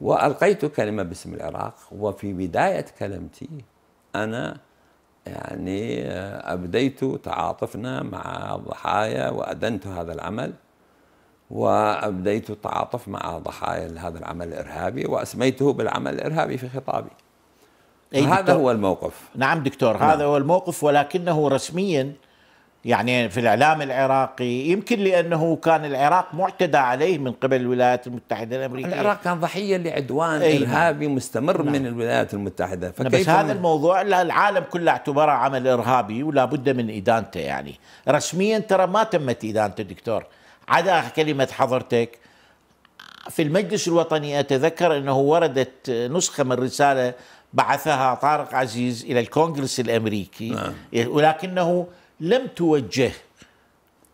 وألقيت كلمة باسم العراق وفي بداية كلمتي أنا يعني آه، أبديت تعاطفنا مع الضحايا وأدنت هذا العمل وأبديت التعاطف مع ضحايا هذا العمل الإرهابي وأسميته بالعمل الإرهابي في خطابي هذا هو الموقف نعم دكتور نعم. هذا هو الموقف ولكنه رسميا يعني في الإعلام العراقي يمكن لأنه كان العراق معتدى عليه من قبل الولايات المتحدة الأمريكية العراق كان ضحية لعدوان إيه؟ إرهابي مستمر نعم. من الولايات المتحدة نعم، فكيف بس هذا الموضوع العالم كله اعتبره عمل إرهابي ولا بد من إدانته يعني رسميا ترى ما تمت إدانته دكتور عدا كلمة حضرتك في المجلس الوطني أتذكر أنه وردت نسخة من رسالة بعثها طارق عزيز إلى الكونغرس الأمريكي نعم. ولكنه لم توجه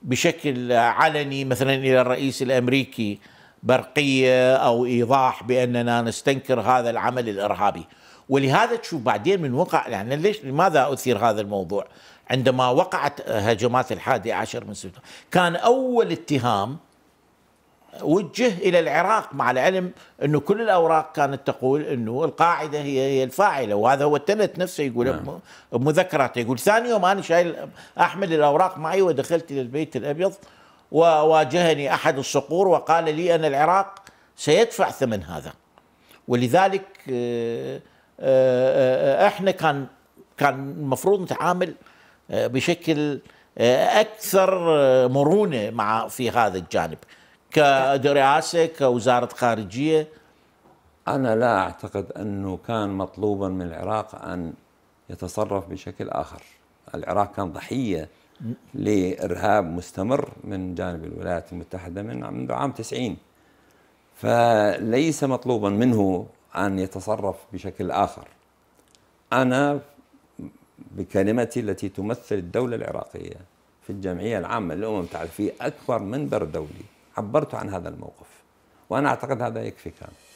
بشكل علني مثلا الى الرئيس الامريكي برقيه او ايضاح باننا نستنكر هذا العمل الارهابي ولهذا تشوف بعدين من وقع يعني ليش لماذا اثير هذا الموضوع عندما وقعت هجمات الحادي عشر من سبتمبر كان اول اتهام وجه الى العراق مع العلم انه كل الاوراق كانت تقول انه القاعده هي هي الفاعله وهذا هو التنت نفسه يقول نعم. بمذكراته يقول ثاني يوم انا شايل احمل الاوراق معي ودخلت الى البيت الابيض وواجهني احد الصقور وقال لي ان العراق سيدفع ثمن هذا ولذلك آه، آه، آه، احنا كان كان المفروض نتعامل بشكل اكثر مرونه مع في هذا الجانب كرئاسه كوزاره خارجيه انا لا اعتقد انه كان مطلوبا من العراق ان يتصرف بشكل اخر العراق كان ضحيه لارهاب مستمر من جانب الولايات المتحده من منذ عام 90 فليس مطلوبا منه ان يتصرف بشكل اخر انا بكلمتي التي تمثل الدوله العراقيه في الجمعيه العامه للامم المتحدة في اكبر منبر دولي عبرت عن هذا الموقف وأنا أعتقد هذا يكفي كان